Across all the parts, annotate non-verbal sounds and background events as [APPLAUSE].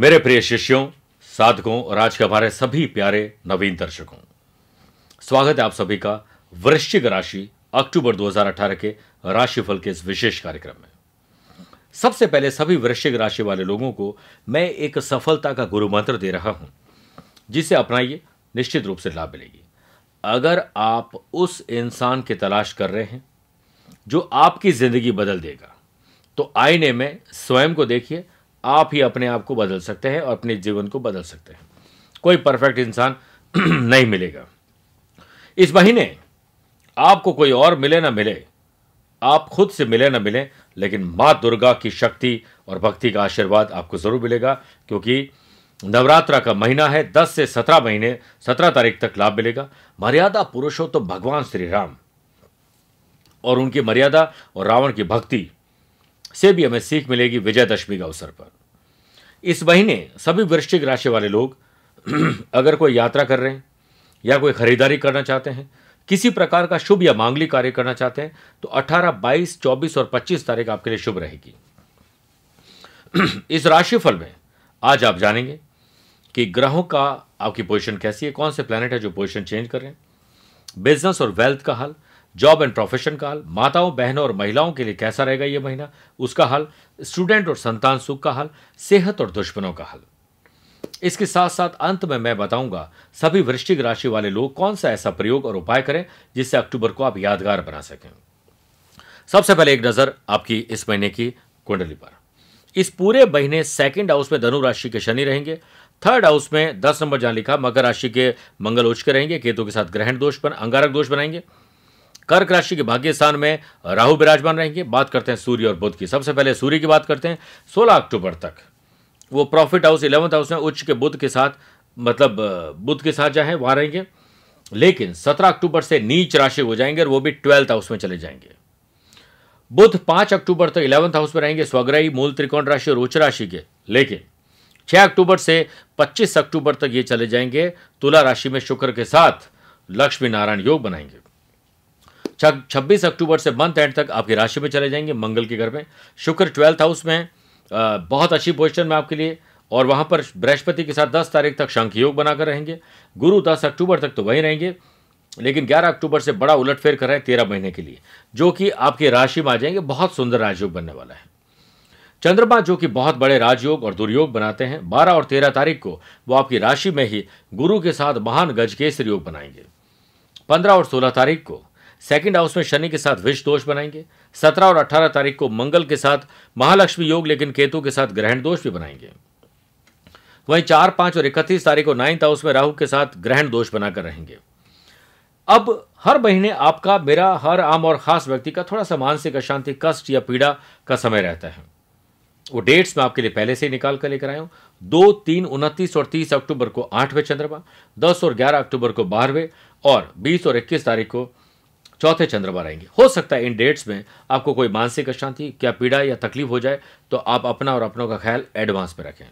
मेरे प्रिय शिष्यों साधकों और आज के हमारे सभी प्यारे नवीन दर्शकों स्वागत है आप सभी का वृश्चिक राशि अक्टूबर 2018 के राशिफल के इस विशेष कार्यक्रम में सबसे पहले सभी वृश्चिक राशि वाले लोगों को मैं एक सफलता का गुरु मंत्र दे रहा हूं जिसे अपनाइए निश्चित रूप से लाभ मिलेगी अगर आप उस इंसान की तलाश कर रहे हैं जो आपकी जिंदगी बदल देगा तो आईने में स्वयं को देखिए आप ही अपने आप को बदल सकते हैं और अपने जीवन को बदल सकते हैं कोई परफेक्ट इंसान [CLEARS THROAT] नहीं मिलेगा इस महीने आपको कोई और मिले ना मिले आप खुद से मिले ना मिले लेकिन माँ दुर्गा की शक्ति और भक्ति का आशीर्वाद आपको ज़रूर मिलेगा क्योंकि नवरात्रा का महीना है दस से सत्रह महीने सत्रह तारीख तक लाभ मिलेगा मर्यादा पुरुषों तो भगवान श्री राम और उनकी मर्यादा और रावण की भक्ति से भी हमें सीख मिलेगी विजयदशमी के अवसर पर इस महीने सभी वृश्चिक राशि वाले लोग [CLEARS THROAT] अगर कोई यात्रा कर रहे हैं या कोई खरीदारी करना चाहते हैं किसी प्रकार का शुभ या मांगलिक कार्य करना चाहते हैं तो 18, 22, 24 और 25 तारीख आपके लिए शुभ रहेगी [CLEARS THROAT] इस राशिफल में आज आप जानेंगे कि ग्रहों का आपकी पोजीशन कैसी है कौन से प्लैनेट है जो पोजीशन चेंज कर रहे हैं बिजनेस और वेल्थ का हाल जॉब एंड प्रोफेशन का हाल माताओं बहनों और महिलाओं के लिए कैसा रहेगा यह महीना उसका हाल स्टूडेंट और संतान सुख का हाल सेहत और दुश्मनों का हाल इसके साथ साथ अंत में मैं बताऊंगा सभी वृश्चिक राशि वाले लोग कौन सा ऐसा प्रयोग और उपाय करें जिससे अक्टूबर को आप यादगार बना सकें सबसे पहले एक नजर आपकी इस महीने की कुंडली पर इस पूरे महीने सेकेंड हाउस में धनु राशि के शनि रहेंगे थर्ड हाउस में दस नंबर जहां लिखा मकर राशि के मंगल उच्च के रहेंगे केतु के साथ ग्रहण दोष पर अंगारक दोष बनाएंगे कर्क राशि के भाग्य स्थान में राहु विराजमान रहेंगे बात करते हैं सूर्य और बुध की सबसे पहले सूर्य की बात करते हैं सोलह अक्टूबर तक वो प्रॉफिट हाउस इलेवंथ हाउस में उच्च के बुध के साथ मतलब बुध के साथ जाए वहां रहेंगे लेकिन सत्रह अक्टूबर से नीच राशि हो जाएंगे और वो भी ट्वेल्थ हाउस में चले जाएंगे बुध पांच अक्टूबर तक इलेवंथ हाउस में रहेंगे स्वग्रही मूल त्रिकोण राशि और उच्च राशि के लेकिन छह अक्टूबर से पच्चीस अक्टूबर तक ये चले जाएंगे तुला राशि में शुक्र के साथ लक्ष्मी नारायण योग बनाएंगे छब्बीस अक्टूबर से मंथ एंड तक आपकी राशि में चले जाएंगे मंगल के घर में शुक्र ट्वेल्थ हाउस में बहुत अच्छी पोजिशन में आपके लिए और वहाँ पर बृहस्पति के साथ दस तारीख तक शंख योग बनाकर रहेंगे गुरु दस अक्टूबर तक तो वहीं रहेंगे लेकिन 11 अक्टूबर से बड़ा उलटफेर कर रहे हैं तेरह महीने के लिए जो कि आपकी राशि में आ जाएंगे बहुत सुंदर राजयोग बनने वाला है चंद्रमा जो कि बहुत बड़े राजयोग और दुर्योग बनाते हैं बारह और तेरह तारीख को वो आपकी राशि में ही गुरु के साथ महान गज योग बनाएंगे पंद्रह और सोलह तारीख को सेकंड हाउस में शनि के साथ विष दोष बनाएंगे सत्रह और अठारह तारीख को मंगल के साथ महालक्ष्मी योग लेकिन केतु के साथ ग्रहण दोष भी बनाएंगे वहीं चार पांच और इकतीस तारीख को नाइन्थ हाउस में राहु के साथ ग्रहण दोष बनाकर रहेंगे अब हर महीने आपका मेरा हर आम और खास व्यक्ति का थोड़ा सा मानसिक अशांति कष्ट या पीड़ा का समय रहता है वो डेट्स मैं आपके लिए पहले से ही निकाल कर लेकर आया हूं दो तीन उनतीस और तीस अक्टूबर को आठवें चंद्रमा दस और ग्यारह अक्टूबर को बारहवें और बीस और इक्कीस तारीख को चौथे चंद्रमा रहेंगे हो सकता है इन डेट्स में आपको कोई मानसिक अशांति क्या पीड़ा या तकलीफ हो जाए तो आप अपना और अपनों का ख्याल एडवांस में रखें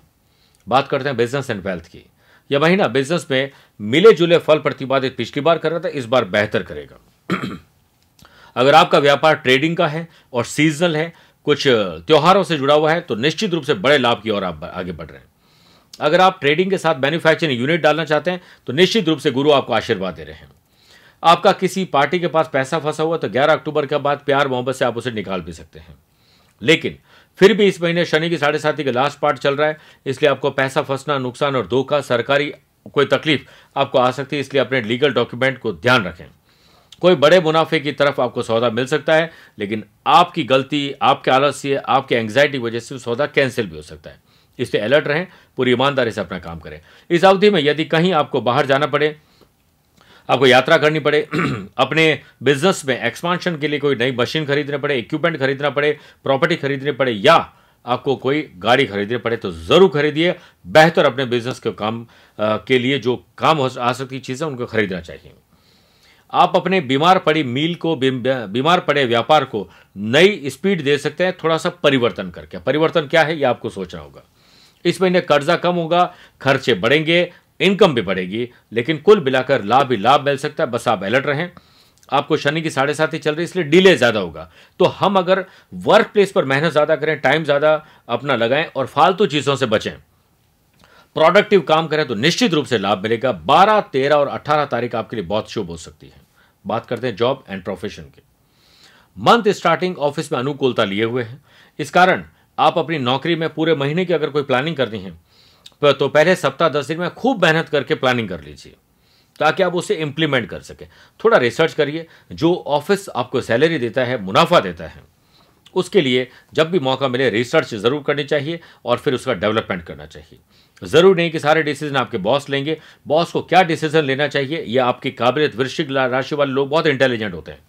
बात करते हैं बिजनेस एंड वेल्थ की यह महीना बिजनेस में मिले जुले फल प्रतिपादित पिछली बार कर रहा था इस बार बेहतर करेगा [CLEARS THROAT] अगर आपका व्यापार ट्रेडिंग का है और सीजनल है कुछ त्योहारों से जुड़ा हुआ है तो निश्चित रूप से बड़े लाभ की ओर आप आगे बढ़ रहे हैं अगर आप ट्रेडिंग के साथ मैन्युफैक्चरिंग यूनिट डालना चाहते हैं तो निश्चित रूप से गुरु आपको आशीर्वाद दे रहे हैं आपका किसी पार्टी के पास पैसा फंसा हुआ तो 11 अक्टूबर के बाद प्यार मोहब्बत से आप उसे निकाल भी सकते हैं लेकिन फिर भी इस महीने शनि की साढ़े साथी का लास्ट पार्ट चल रहा है इसलिए आपको पैसा फंसना नुकसान और धोखा सरकारी कोई तकलीफ आपको आ सकती है इसलिए अपने लीगल डॉक्यूमेंट को ध्यान रखें कोई बड़े मुनाफे की तरफ आपको सौदा मिल सकता है लेकिन आपकी गलती आपके आलस्य आपके एंग्जाइटी की वजह से सौदा कैंसिल भी हो सकता है इसलिए अलर्ट रहें पूरी ईमानदारी से अपना काम करें इस अवधि में यदि कहीं आपको बाहर जाना पड़े आपको यात्रा करनी पड़े [CLEARS THROAT] अपने बिजनेस में एक्सपांशन के लिए कोई नई मशीन खरीदने पड़े इक्विपमेंट खरीदना पड़े प्रॉपर्टी खरीदने पड़े या आपको कोई गाड़ी खरीदनी पड़े तो ज़रूर खरीदिए बेहतर अपने बिजनेस के काम आ, के लिए जो काम हो आ सकती चीज़ें उनको खरीदना चाहिए आप अपने बीमार पड़ी मील को बीमार पड़े व्यापार को नई स्पीड दे सकते हैं थोड़ा सा परिवर्तन करके परिवर्तन क्या है ये आपको सोचना होगा इस महीने कर्जा कम होगा खर्चे बढ़ेंगे इनकम भी बढ़ेगी लेकिन कुल मिलाकर लाभ ही लाभ मिल सकता है बस आप अलर्ट रहें आपको शनि की साढ़े साथ ही चल रही इसलिए डिले ज़्यादा होगा तो हम अगर वर्क प्लेस पर मेहनत ज़्यादा करें टाइम ज़्यादा अपना लगाएं और फालतू चीज़ों से बचें प्रोडक्टिव काम करें तो निश्चित रूप से लाभ मिलेगा बारह तेरह और अट्ठारह तारीख आपके लिए बहुत शुभ हो सकती है बात करते हैं जॉब एंड प्रोफेशन की मंथ स्टार्टिंग ऑफिस में अनुकूलता लिए हुए हैं इस कारण आप अपनी नौकरी में पूरे महीने की अगर कोई प्लानिंग करनी है तो पहले सप्ताह दस दिन में खूब मेहनत करके प्लानिंग कर लीजिए ताकि आप उसे इम्प्लीमेंट कर सकें थोड़ा रिसर्च करिए जो ऑफिस आपको सैलरी देता है मुनाफा देता है उसके लिए जब भी मौका मिले रिसर्च ज़रूर करनी चाहिए और फिर उसका डेवलपमेंट करना चाहिए ज़रूर नहीं कि सारे डिसीजन आपके बॉस लेंगे बॉस को क्या डिसीजन लेना चाहिए यह आपकी काबिलियत वृश्चिक राशि वाले लोग बहुत इंटेलिजेंट होते हैं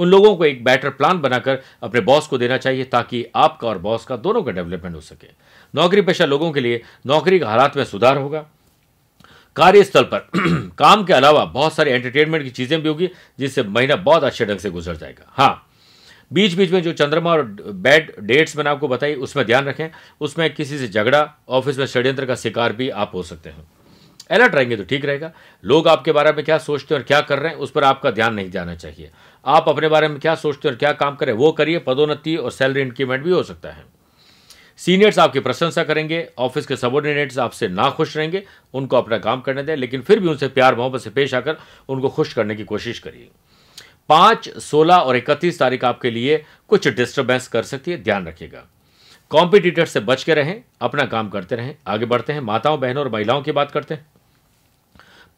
उन लोगों को एक बेटर प्लान बनाकर अपने बॉस को देना चाहिए ताकि आपका और बॉस का दोनों का डेवलपमेंट हो सके नौकरी पेशा लोगों के लिए नौकरी के हालात में सुधार होगा कार्यस्थल पर [CLEARS THROAT] काम के अलावा बहुत सारी एंटरटेनमेंट की चीज़ें भी होगी जिससे महीना बहुत अच्छे ढंग से गुजर जाएगा हाँ बीच बीच में जो चंद्रमा और बैड डेट्स मैंने आपको बताई उसमें ध्यान रखें उसमें किसी से झगड़ा ऑफिस में षड्यंत्र का शिकार भी आप हो सकते हैं अलर्ट रहेंगे तो ठीक रहेगा लोग आपके बारे में क्या सोचते हैं और क्या कर रहे हैं उस पर आपका ध्यान नहीं जाना चाहिए आप अपने बारे में क्या सोचते हैं और क्या काम करें वो करिए पदोन्नति और सैलरी इंक्रीमेंट भी हो सकता है सीनियर्स आपकी प्रशंसा करेंगे ऑफिस के सबॉर्डिनेट्स आपसे ना खुश रहेंगे उनको अपना काम करने दें लेकिन फिर भी उनसे प्यार मोहब्बत से पेश आकर उनको खुश करने की कोशिश करिए पाँच सोलह और इकतीस तारीख आपके लिए कुछ डिस्टर्बेंस कर सकती है ध्यान रखिएगा कॉम्पिटिटर से बच के रहें अपना काम करते रहें आगे बढ़ते हैं माताओं बहनों और महिलाओं की बात करते हैं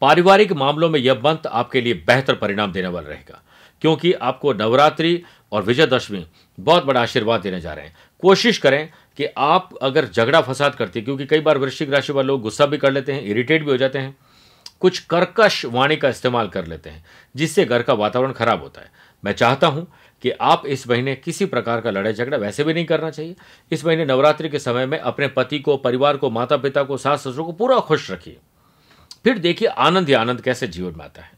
पारिवारिक मामलों में यह मंत्र आपके लिए बेहतर परिणाम देने वाला रहेगा क्योंकि आपको नवरात्रि और विजयदशमी बहुत बड़ा आशीर्वाद देने जा रहे हैं कोशिश करें कि आप अगर झगड़ा फसाद करते हैं क्योंकि कई बार वृश्चिक राशि वाले लोग गुस्सा भी कर लेते हैं इरिटेट भी हो जाते हैं कुछ कर्कश वाणी का इस्तेमाल कर लेते हैं जिससे घर का वातावरण खराब होता है मैं चाहता हूं कि आप इस महीने किसी प्रकार का लड़ाई झगड़ा वैसे भी नहीं करना चाहिए इस महीने नवरात्रि के समय में अपने पति को परिवार को माता पिता को सास ससुर को पूरा खुश रखिए फिर देखिए आनंद ही आनंद कैसे जीवन में आता है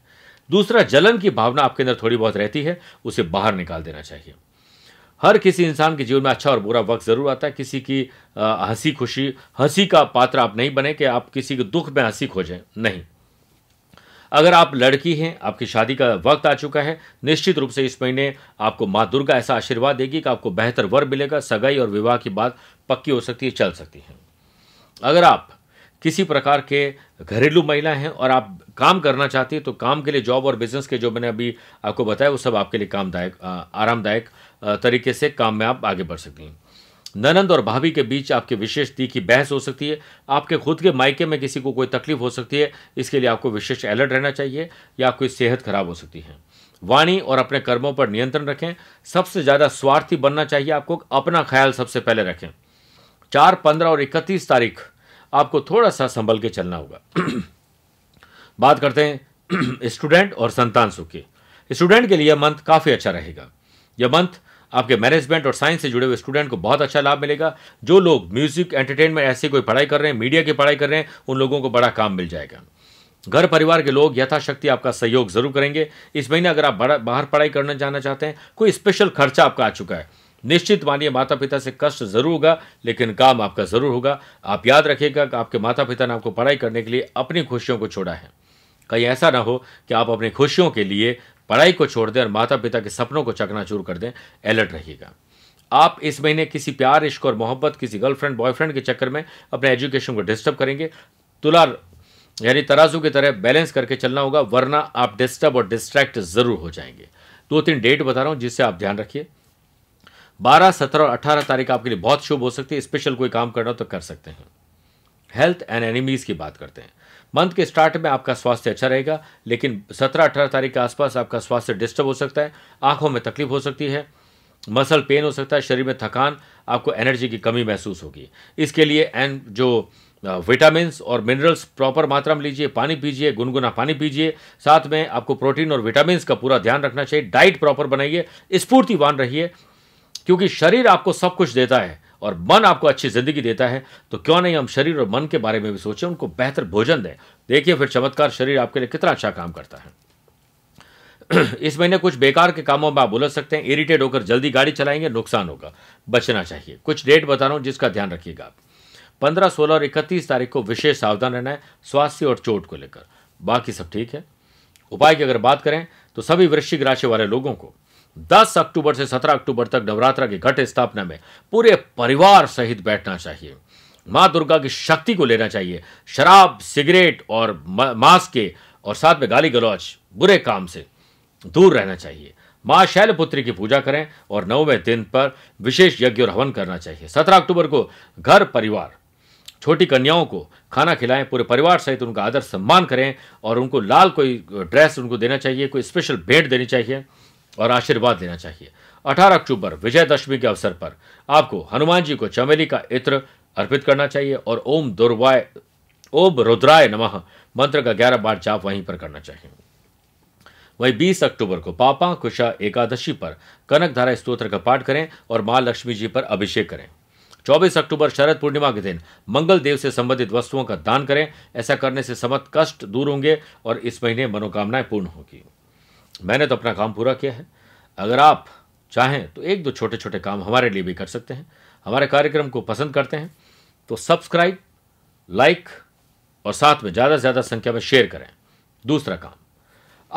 दूसरा जलन की भावना आपके अंदर थोड़ी बहुत रहती है उसे बाहर निकाल देना चाहिए हर किसी इंसान के जीवन में अच्छा और बुरा वक्त ज़रूर आता है किसी की हंसी खुशी हंसी का पात्र आप नहीं बने कि आप किसी के दुख में हंसी खोजें नहीं अगर आप लड़की हैं आपकी शादी का वक्त आ चुका है निश्चित रूप से इस महीने आपको माँ दुर्गा ऐसा आशीर्वाद देगी कि आपको बेहतर वर मिलेगा सगाई और विवाह की बात पक्की हो सकती है चल सकती है अगर आप किसी प्रकार के घरेलू महिला हैं और आप काम करना चाहती हैं तो काम के लिए जॉब और बिजनेस के जो मैंने अभी आपको बताया वो सब आपके लिए कामदायक आरामदायक तरीके से काम में आप आगे बढ़ सकती हैं ननंद और भाभी के बीच आपके विशेष दी की बहस हो सकती है आपके खुद के मायके में किसी को कोई तकलीफ हो सकती है इसके लिए आपको विशेष अलर्ट रहना चाहिए या आपकी सेहत खराब हो सकती है वाणी और अपने कर्मों पर नियंत्रण रखें सबसे ज़्यादा स्वार्थी बनना चाहिए आपको अपना ख्याल सबसे पहले रखें चार पंद्रह और इकतीस तारीख आपको थोड़ा सा संभल के चलना होगा [CLEARS THROAT] बात करते हैं [CLEARS THROAT] स्टूडेंट और संतान सुख की स्टूडेंट के लिए यह मंथ काफ़ी अच्छा रहेगा यह मंथ आपके मैनेजमेंट और साइंस से जुड़े हुए स्टूडेंट को बहुत अच्छा लाभ मिलेगा जो लोग म्यूजिक एंटरटेनमेंट ऐसी कोई पढ़ाई कर रहे हैं मीडिया की पढ़ाई कर रहे हैं उन लोगों को बड़ा काम मिल जाएगा घर परिवार के लोग यथाशक्ति आपका सहयोग जरूर करेंगे इस महीने अगर आप बाहर पढ़ाई करना जाना चाहते हैं कोई स्पेशल खर्चा आपका आ चुका है निश्चित मानिए माता पिता से कष्ट जरूर होगा लेकिन काम आपका जरूर होगा आप याद रखिएगा कि आपके माता पिता ने आपको पढ़ाई करने के लिए अपनी खुशियों को छोड़ा है कहीं ऐसा ना हो कि आप अपनी खुशियों के लिए पढ़ाई को छोड़ दें और माता पिता के सपनों को चकनाचूर कर दें अलर्ट रहिएगा आप इस महीने किसी प्यार इश्क और मोहब्बत किसी गर्लफ्रेंड बॉयफ्रेंड के चक्कर में अपने एजुकेशन को डिस्टर्ब करेंगे तुला यानी तराजू की तरह बैलेंस करके चलना होगा वरना आप डिस्टर्ब और डिस्ट्रैक्ट जरूर हो जाएंगे दो तीन डेट बता रहा हूँ जिससे आप ध्यान रखिए बारह सत्रह और अठारह तारीख आपके लिए बहुत शुभ हो सकती है स्पेशल कोई काम करना तो कर सकते हैं हेल्थ एंड एनिमीज की बात करते हैं मंथ के स्टार्ट में आपका स्वास्थ्य अच्छा रहेगा लेकिन सत्रह अठारह तारीख के आसपास आपका स्वास्थ्य डिस्टर्ब हो सकता है आंखों में तकलीफ हो सकती है मसल पेन हो सकता है शरीर में थकान आपको एनर्जी की कमी महसूस होगी इसके लिए एंड जो विटामिन और मिनरल्स प्रॉपर मात्रा में लीजिए पानी पीजिए गुनगुना पानी पीजिए साथ में आपको प्रोटीन और विटामिन का पूरा ध्यान रखना चाहिए डाइट प्रॉपर बनाइए स्फूर्तिवान रहिए क्योंकि शरीर आपको सब कुछ देता है और मन आपको अच्छी जिंदगी देता है तो क्यों नहीं हम शरीर और मन के बारे में भी सोचें उनको बेहतर भोजन दें देखिए फिर चमत्कार शरीर आपके लिए कितना अच्छा काम करता है [CLEARS THROAT] इस महीने कुछ बेकार के कामों में आप उलझ सकते हैं इरिटेट होकर जल्दी गाड़ी चलाएंगे नुकसान होगा बचना चाहिए कुछ डेट बता रहा हूं जिसका ध्यान रखिएगा आप पंद्रह सोलह और इकतीस तारीख को विशेष सावधान रहना है स्वास्थ्य और चोट को लेकर बाकी सब ठीक है उपाय की अगर बात करें तो सभी वृश्चिक राशि वाले लोगों को दस अक्टूबर से सत्रह अक्टूबर तक नवरात्रा की घट स्थापना में पूरे परिवार सहित बैठना चाहिए माँ दुर्गा की शक्ति को लेना चाहिए शराब सिगरेट और मांस के और साथ में गाली गलौज बुरे काम से दूर रहना चाहिए माँ शैलपुत्री की पूजा करें और नौवें दिन पर विशेष यज्ञ और हवन करना चाहिए सत्रह अक्टूबर को घर परिवार छोटी कन्याओं को खाना खिलाएं पूरे परिवार सहित उनका आदर सम्मान करें और उनको लाल कोई ड्रेस उनको देना चाहिए कोई स्पेशल भेंट देनी चाहिए और आशीर्वाद लेना चाहिए 18 अक्टूबर विजयदशमी के अवसर पर आपको हनुमान जी को चमेली का इत्र अर्पित करना चाहिए और ओम दुर्वाय ओम रुद्राय नमः मंत्र का ग्यारह बार जाप वहीं पर करना चाहिए वहीं 20 अक्टूबर को पापा कुशा एकादशी पर कनक धारा स्त्रोत्र का पाठ करें और मां लक्ष्मी जी पर अभिषेक करें 24 अक्टूबर शरद पूर्णिमा के दिन मंगल देव से संबंधित वस्तुओं का दान करें ऐसा करने से समस्त कष्ट दूर होंगे और इस महीने मनोकामनाएं पूर्ण होगी मैंने तो अपना काम पूरा किया है अगर आप चाहें तो एक दो छोटे छोटे काम हमारे लिए भी कर सकते हैं हमारे कार्यक्रम को पसंद करते हैं तो सब्सक्राइब लाइक और साथ में ज़्यादा से ज़्यादा संख्या में शेयर करें दूसरा काम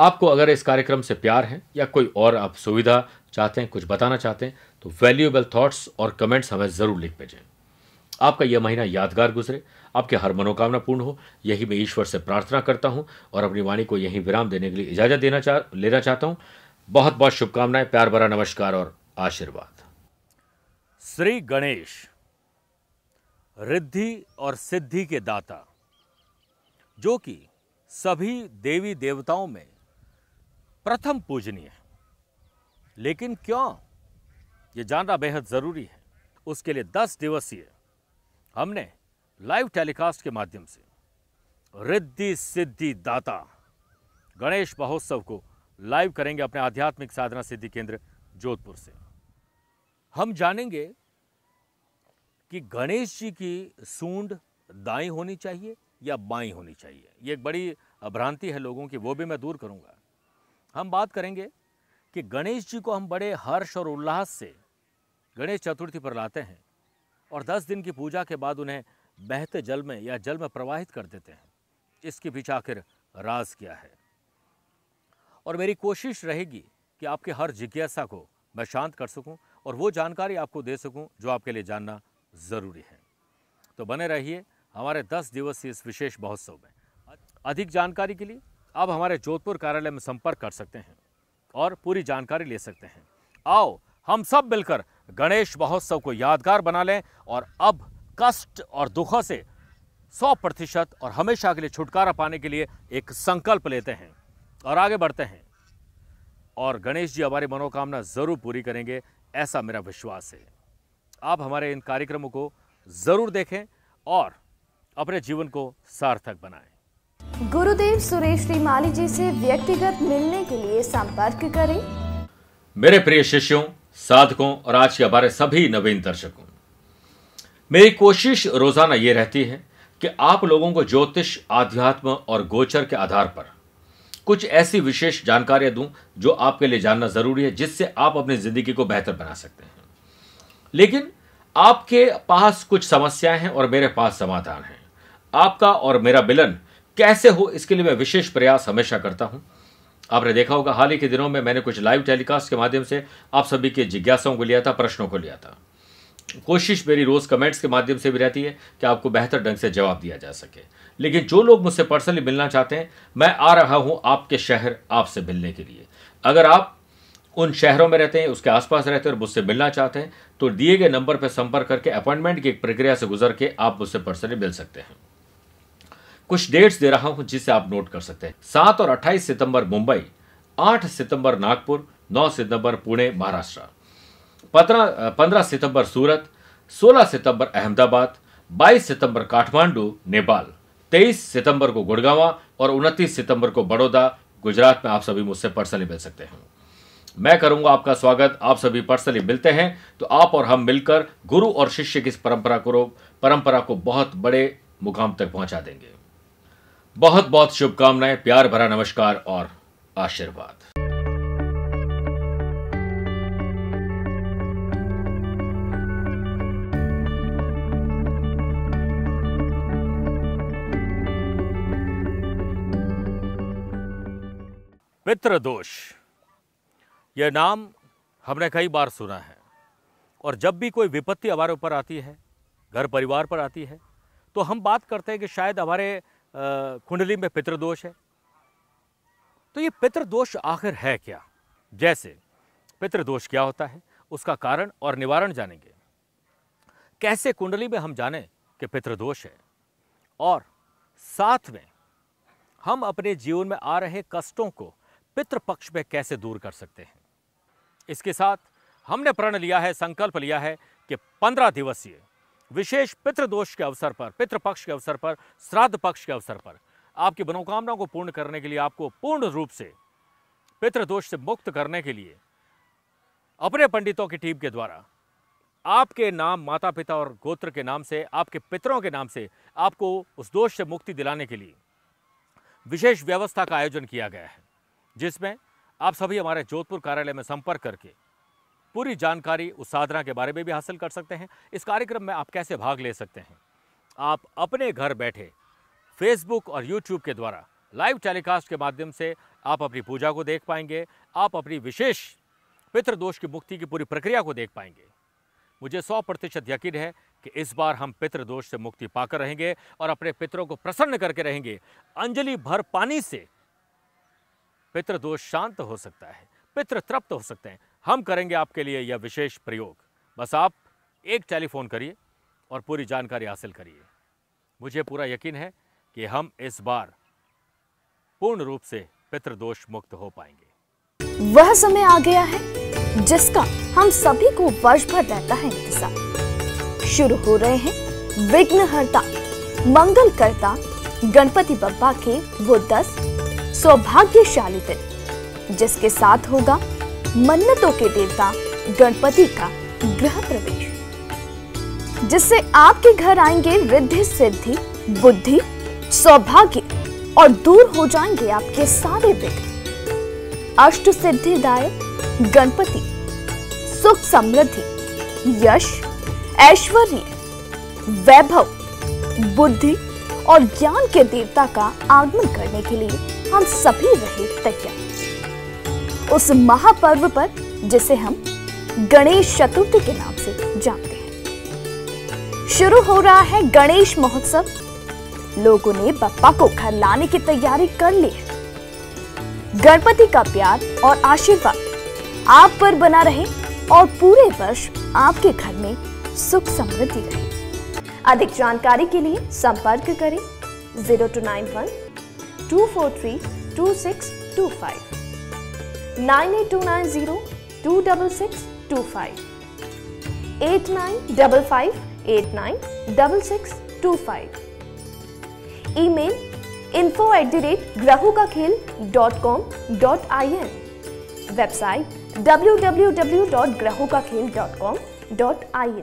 आपको अगर इस कार्यक्रम से प्यार है या कोई और आप सुविधा चाहते हैं कुछ बताना चाहते हैं तो वैल्यूएबल थॉट्स और कमेंट्स हमें ज़रूर लिख भेजें आपका यह महीना यादगार गुजरे आपके हर मनोकामना पूर्ण हो यही मैं ईश्वर से प्रार्थना करता हूं और अपनी वाणी को यहीं विराम देने के लिए इजाजत देना चाह लेना चाहता हूं बहुत बहुत शुभकामनाएं प्यार भरा नमस्कार और आशीर्वाद श्री गणेश रिद्धि और सिद्धि के दाता जो कि सभी देवी देवताओं में प्रथम पूजनीय है लेकिन क्यों ये जानना बेहद ज़रूरी है उसके लिए दस दिवसीय हमने लाइव टेलीकास्ट के माध्यम से रिद्धि सिद्धि दाता गणेश महोत्सव को लाइव करेंगे अपने आध्यात्मिक साधना सिद्धि केंद्र जोधपुर से हम जानेंगे कि गणेश जी की सूंड दाई होनी चाहिए या बाई होनी चाहिए ये एक बड़ी भ्रांति है लोगों की वो भी मैं दूर करूंगा हम बात करेंगे कि गणेश जी को हम बड़े हर्ष और उल्लास से गणेश चतुर्थी पर लाते हैं और दस दिन की पूजा के बाद उन्हें बहते जल में या जल में प्रवाहित कर देते हैं इसके पीछे आखिर राज क्या है और मेरी कोशिश रहेगी कि आपके हर जिज्ञासा को मैं शांत कर सकूं और वो जानकारी आपको दे सकूं जो आपके लिए जानना ज़रूरी है तो बने रहिए हमारे 10 दिवसीय इस विशेष महोत्सव में अधिक जानकारी के लिए आप हमारे जोधपुर कार्यालय में संपर्क कर सकते हैं और पूरी जानकारी ले सकते हैं आओ हम सब मिलकर गणेश महोत्सव को यादगार बना लें और अब कष्ट और दुखों से 100 प्रतिशत और हमेशा के लिए छुटकारा पाने के लिए एक संकल्प लेते हैं और आगे बढ़ते हैं और गणेश जी हमारी मनोकामना ज़रूर पूरी करेंगे ऐसा मेरा विश्वास है आप हमारे इन कार्यक्रमों को ज़रूर देखें और अपने जीवन को सार्थक बनाएं। गुरुदेव सुरेश माली जी से व्यक्तिगत मिलने के लिए संपर्क करें मेरे प्रिय शिष्यों साधकों और आज के हमारे सभी नवीन दर्शकों मेरी कोशिश रोजाना ये रहती है कि आप लोगों को ज्योतिष आध्यात्म और गोचर के आधार पर कुछ ऐसी विशेष जानकारियां दूं जो आपके लिए जानना जरूरी है जिससे आप अपनी जिंदगी को बेहतर बना सकते हैं लेकिन आपके पास कुछ समस्याएं हैं और मेरे पास समाधान है आपका और मेरा मिलन कैसे हो इसके लिए मैं विशेष प्रयास हमेशा करता हूं आपने देखा होगा हाल ही के दिनों में मैंने कुछ लाइव टेलीकास्ट के माध्यम से आप सभी की जिज्ञासाओं को लिया था प्रश्नों को लिया था कोशिश मेरी रोज़ कमेंट्स के माध्यम से भी रहती है कि आपको बेहतर ढंग से जवाब दिया जा सके लेकिन जो लोग मुझसे पर्सनली मिलना चाहते हैं मैं आ रहा हूं आपके शहर आपसे मिलने के लिए अगर आप उन शहरों में रहते हैं उसके आसपास रहते हैं और मुझसे मिलना चाहते हैं तो दिए गए नंबर पर संपर्क करके अपॉइंटमेंट की एक प्रक्रिया से गुजर के आप मुझसे पर्सनली मिल सकते हैं कुछ डेट्स दे रहा हूं जिसे आप नोट कर सकते हैं सात और अट्ठाईस सितंबर मुंबई आठ सितंबर नागपुर नौ सितंबर पुणे महाराष्ट्र पंद्रह पंद्रह सितंबर सूरत सोलह सितंबर अहमदाबाद बाईस सितंबर काठमांडू नेपाल तेईस सितंबर को गुड़गावा और उनतीस सितंबर को बड़ौदा गुजरात में आप सभी मुझसे पर्सनली मिल सकते हैं मैं करूंगा आपका स्वागत आप सभी पर्सनली मिलते हैं तो आप और हम मिलकर गुरु और शिष्य की इस परंपरा को परंपरा को बहुत बड़े मुकाम तक पहुंचा देंगे बहुत बहुत शुभकामनाएं प्यार भरा नमस्कार और आशीर्वाद दोष यह नाम हमने कई बार सुना है और जब भी कोई विपत्ति हमारे ऊपर आती है घर परिवार पर आती है तो हम बात करते हैं कि शायद हमारे कुंडली में पितृदोष है तो ये पितृदोष आखिर है क्या जैसे पितृदोष क्या होता है उसका कारण और निवारण जानेंगे कैसे कुंडली में हम जाने कि पितृदोष है और साथ में हम अपने जीवन में आ रहे कष्टों को पितृपक्ष में कैसे दूर कर सकते हैं इसके साथ हमने प्रण लिया है संकल्प लिया है कि पंद्रह दिवसीय विशेष पितृदोष के अवसर पर पितृपक्ष के अवसर पर श्राद्ध पक्ष के अवसर पर आपकी मनोकामना को पूर्ण करने के लिए आपको पूर्ण रूप से पितृदोष से मुक्त करने के लिए अपने पंडितों की टीम के द्वारा आपके नाम माता पिता और गोत्र के नाम से आपके पितरों के नाम से आपको उस दोष से मुक्ति दिलाने के लिए विशेष व्यवस्था का आयोजन किया गया है जिसमें आप सभी हमारे जोधपुर कार्यालय में संपर्क करके पूरी जानकारी उस साधना के बारे में भी हासिल कर सकते हैं इस कार्यक्रम में आप कैसे भाग ले सकते हैं आप अपने घर बैठे फेसबुक और यूट्यूब के द्वारा लाइव टेलीकास्ट के माध्यम से आप अपनी पूजा को देख पाएंगे आप अपनी विशेष पितृदोष की मुक्ति की पूरी प्रक्रिया को देख पाएंगे मुझे सौ प्रतिशत यकीन है कि इस बार हम पितृदोष से मुक्ति पाकर रहेंगे और अपने पितरों को प्रसन्न करके रहेंगे अंजलि भर पानी से पितृदोष शांत हो सकता है पितृ तृप्त हो सकते हैं हम करेंगे आपके लिए यह विशेष प्रयोग बस आप एक टेलीफोन करिए और पूरी जानकारी हासिल करिए मुझे पूरा यकीन है कि हम इस बार पूर्ण रूप से पितृदोष मुक्त हो पाएंगे वह समय आ गया है जिसका हम सभी को वर्ष भर रहता है इंतजार शुरू हो रहे हैं विघ्नहर्ता मंगलकर्ता गणपति बप्पा के वो दस सौभाग्यशाली दिन जिसके साथ होगा मन्नतों के देवता गणपति का ग्रह प्रवेश जिससे आपके घर आएंगे रिद्धि सिद्धि बुद्धि सौभाग्य और दूर हो जाएंगे आपके सारे विघ्न अष्ट सिद्धिदायक गणपति सुख समृद्धि यश ऐश्वर्य वैभव बुद्धि और ज्ञान के देवता का आगमन करने के लिए हम सभी रहे तैयार उस महापर्व पर जिसे हम गणेश चतुर्थी के नाम से जानते हैं शुरू हो रहा है गणेश महोत्सव लोगों ने बप्पा को घर लाने की तैयारी कर ली है गणपति का प्यार और आशीर्वाद आप पर बना रहे और पूरे वर्ष आपके घर में सुख समृद्धि रहे अधिक जानकारी के लिए संपर्क करें zero two nine one two four three two six two five nine eight two nine zero two double six two five eight nine double five eight nine double six two five email info at the rate ग्रहू का खेल dot com dot I N website W W W dot ग्रहू का खेल dot com dot I N